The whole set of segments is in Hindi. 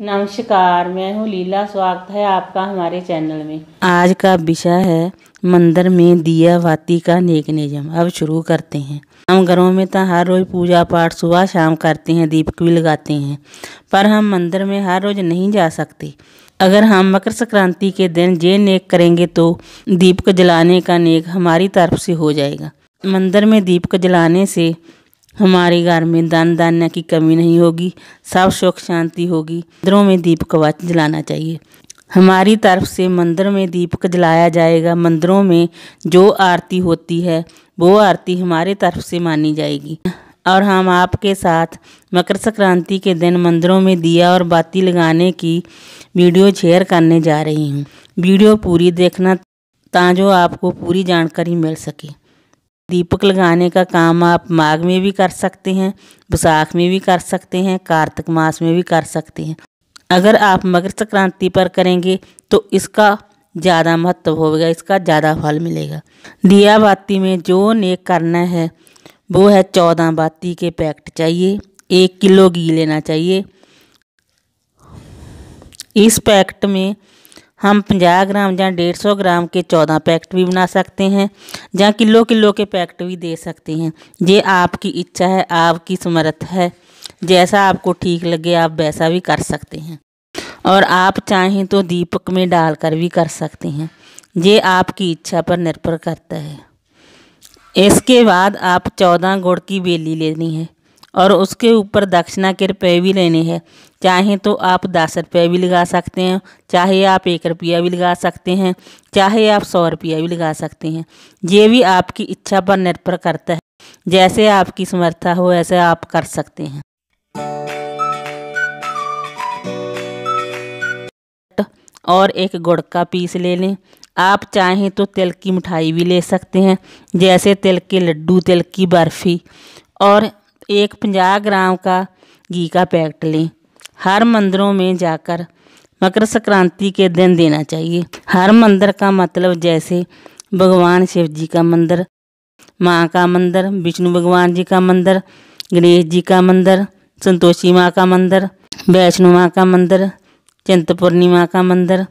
नमस्कार मैं हूँ लीला स्वागत है आपका हमारे चैनल में आज का विषय है मंदिर में दिया वाती का नेक निजम अब शुरू करते हैं हम घरों में तो हर रोज़ पूजा पाठ सुबह शाम करते हैं दीपक भी लगाते हैं पर हम मंदिर में हर रोज़ नहीं जा सकते अगर हम मकर संक्रांति के दिन जे नेक करेंगे तो दीपक जलाने का नेक हमारी तरफ से हो जाएगा मंदिर में दीपक जलाने से हमारे घर में दान दान्या की कमी नहीं होगी सब सुख शांति होगी मंदिरों में दीपक वच जलाना चाहिए हमारी तरफ से मंदिर में दीपक जलाया जाएगा मंदिरों में जो आरती होती है वो आरती हमारे तरफ से मानी जाएगी और हम आपके साथ मकर संक्रांति के दिन मंदिरों में दिया और बाती लगाने की वीडियो शेयर करने जा रही हूँ वीडियो पूरी देखना ताजो आपको पूरी जानकारी मिल सके दीपक लगाने का काम आप माघ में भी कर सकते हैं बैसाख में भी कर सकते हैं कार्तिक मास में भी कर सकते हैं अगर आप मकर संक्रांति पर करेंगे तो इसका ज़्यादा महत्व होगा इसका ज़्यादा फल मिलेगा दिया बाती में जो नेक करना है वो है चौदह बाती के पैकेट चाहिए एक किलो घी लेना चाहिए इस पैकेट में हम पाँ ग्राम या डेढ़ सौ ग्राम के चौदह पैकेट भी बना सकते हैं या किलो किलो के पैकेट भी दे सकते हैं ये आपकी इच्छा है आपकी समर्थ है जैसा आपको ठीक लगे आप वैसा भी कर सकते हैं और आप चाहें तो दीपक में डालकर भी कर सकते हैं ये आपकी इच्छा पर निर्भर करता है इसके बाद आप चौदह गुड़ की बेली लेनी है और उसके ऊपर दक्षिणा के रुपये भी लेने हैं चाहे तो आप दस रुपये भी लगा सकते हैं चाहे आप एक रुपया भी लगा सकते हैं चाहे आप सौ रुपया भी लगा सकते हैं ये भी आपकी इच्छा पर निर्भर करता है जैसे आपकी समर्था हो ऐसे आप कर सकते हैं और एक गुड़ का पीस ले लें आप चाहें तो तिल की मिठाई भी ले सकते हैं जैसे तिल के लड्डू तिल की बर्फ़ी और एक पंजा ग्राम का घी का पैकेट लें हर मंदिरों में जाकर मकर संक्रांति के दिन देना चाहिए हर मंदिर का मतलब जैसे भगवान शिव जी का मंदिर माँ का मंदिर विष्णु भगवान जी का मंदिर गणेश जी का मंदिर संतोषी माँ का मंदिर वैष्णो माँ का मंदिर चिंतपूर्णी माँ का मंदिर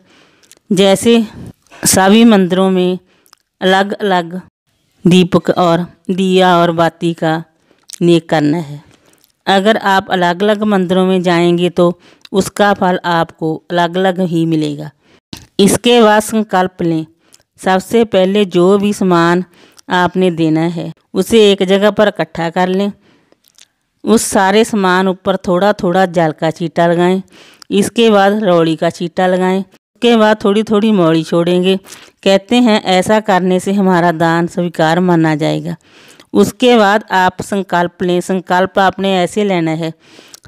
जैसे सभी मंदिरों में अलग अलग दीपक और दिया और बाती का नेक करना है अगर आप अलग अलग मंदिरों में जाएंगे तो उसका फल आपको अलग अलग ही मिलेगा इसके बाद संकल्प लें सबसे पहले जो भी सामान आपने देना है उसे एक जगह पर इकट्ठा कर लें उस सारे सामान ऊपर थोड़ा थोड़ा जल का छीटा लगाएं इसके बाद रौड़ी का छीटा लगाएं उसके बाद थोड़ी थोड़ी मौड़ी छोड़ेंगे कहते हैं ऐसा करने से हमारा दान स्वीकार माना जाएगा उसके बाद आप संकल्प लें संकल्प आपने ऐसे लेना है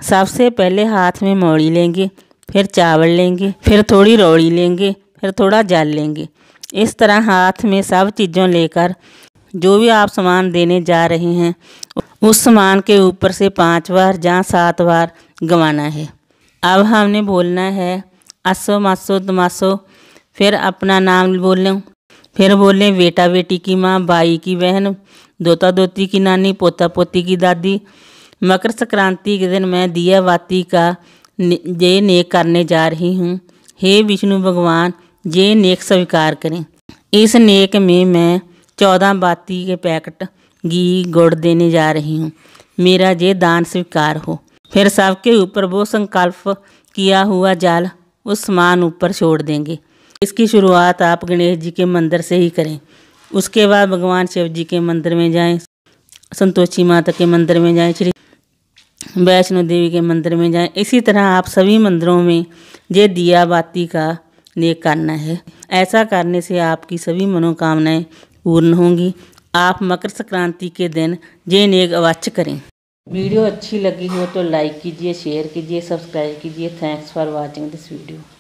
सबसे पहले हाथ में मोड़ी लेंगे फिर चावल लेंगे फिर थोड़ी रोड़ी लेंगे फिर थोड़ा जल लेंगे इस तरह हाथ में सब चीज़ों लेकर जो भी आप सामान देने जा रहे हैं उस सामान के ऊपर से पांच बार या सात बार गवाना है अब हमने बोलना है असो मासो तमासो फिर अपना नाम बोलें फिर बोलें बेटा बेटी की माँ बाई की बहन दोता दोती की नानी पोता पोती की दादी मकर संक्रांति के दिन मैं दिया बाती का जय नेक करने जा रही हूँ हे विष्णु भगवान ये नेक स्वीकार करें इस नेक में मैं चौदह बाती के पैकेट घी गुड़ देने जा रही हूँ मेरा ये दान स्वीकार हो फिर सबके ऊपर वो संकल्प किया हुआ जाल उस समान ऊपर छोड़ देंगे इसकी शुरुआत आप गणेश जी के मंदिर से ही करें उसके बाद भगवान शिव जी के मंदिर में जाएं संतोषी माता के मंदिर में जाएं श्री वैष्णो देवी के मंदिर में जाएं इसी तरह आप सभी मंदिरों में ये दिया बाती का ये करना है ऐसा करने से आपकी सभी मनोकामनाएं पूर्ण होंगी आप मकर संक्रांति के दिन ये नेक अवश्य करें वीडियो अच्छी लगी हो तो लाइक कीजिए शेयर कीजिए सब्सक्राइब कीजिए thanks for watching this video